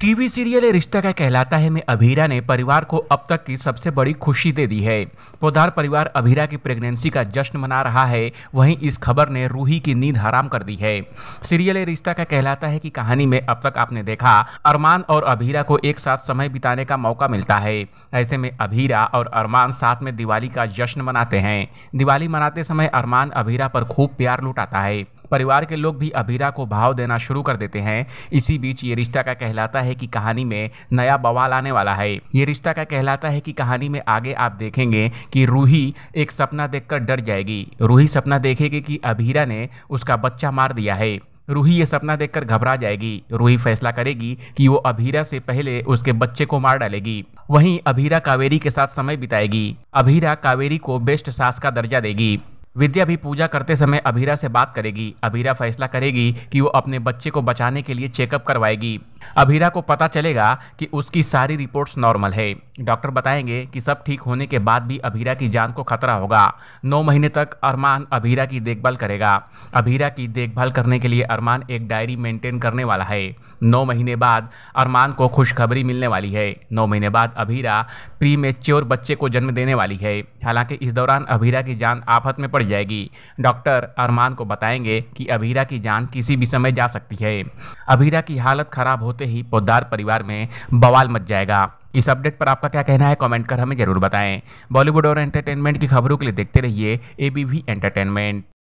TV serial रिश्ता क्या कहलाता है में अभीरा ने परिवार को अब तक की सबसे बड़ी खुशी दे दी है पोदार परिवार अभीरा की प्रेगनेंसी का जश्न मना रहा है वहीं इस खबर ने रूही की नींद हराम कर दी है सीरियल रिश्ता क्या कहलाता है कि कहानी में अब तक आपने देखा अरमान और अभीरा को एक साथ समय बिताने का मौका मिलता है ऐसे में अभीरा और अरमान साथ में दिवाली का जश्न मनाते हैं दिवाली मनाते समय अरमान अभीरा पर खूब प्यार लुटाता है परिवार के लोग भी अभीरा को भाव देना शुरू कर देते हैं इसी बीच ये रिश्ता का कहलाता है कि कहानी में नया बवाल आने वाला है ये रिश्ता का कहलाता है कि कहानी में आगे आप देखेंगे कि रूही एक सपना देखकर डर जाएगी रूही सपना देखेगी कि अभीरा ने उसका बच्चा मार दिया है रूही ये सपना देखकर घबरा जाएगी रूही फैसला करेगी कि वो अभीरा से पहले उसके बच्चे को मार डालेगी वहीं अभीरा कावेरी के साथ समय बिताएगी अभीरा कावेरी को बेस्ट सास का दर्जा देगी विद्या भी पूजा करते समय अभीरा से बात करेगी अभीरा फैसला करेगी कि वो अपने बच्चे को बचाने के लिए चेकअप करवाएगी अभीरा को पता चलेगा कि उसकी सारी रिपोर्ट्स नॉर्मल है डॉक्टर बताएंगे कि सब ठीक होने के बाद भी अभीरा की जान को खतरा होगा नौ महीने तक अरमान अभीरा की देखभाल करेगा अभीरा की देखभाल करने के लिए अरमान एक डायरी मेंटेन करने वाला है नौ महीने बाद अरमान को खुशखबरी मिलने वाली है नौ महीने बाद अभीरा प्री मेच्योर बच्चे को जन्म देने वाली है हालांकि इस दौरान अभीरा की जान आफत में पड़ जाएगी डॉक्टर अरमान को बताएंगे कि अभीरा की जान किसी भी समय जा सकती है अभीरा की हालत खराब होती होते ही पौदार परिवार में बवाल मच जाएगा इस अपडेट पर आपका क्या कहना है कमेंट कर हमें जरूर बताएं बॉलीवुड और एंटरटेनमेंट की खबरों के लिए देखते रहिए एबीवी एंटरटेनमेंट